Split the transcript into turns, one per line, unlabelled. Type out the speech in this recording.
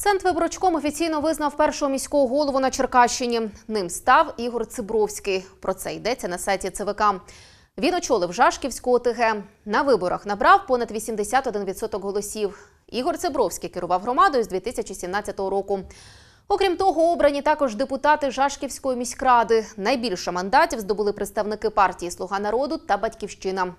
Центвиборчком офіційно визнав першого міського голову на Черкащині. Ним став Ігор Цибровський. Про це йдеться на сайті ЦВК. Він очолив Жашківську ОТГ. На виборах набрав понад 81% голосів. Ігор Цибровський керував громадою з 2017 року. Окрім того, обрані також депутати Жашківської міськради. Найбільше мандатів здобули представники партії Слуга народу та Батьківщина.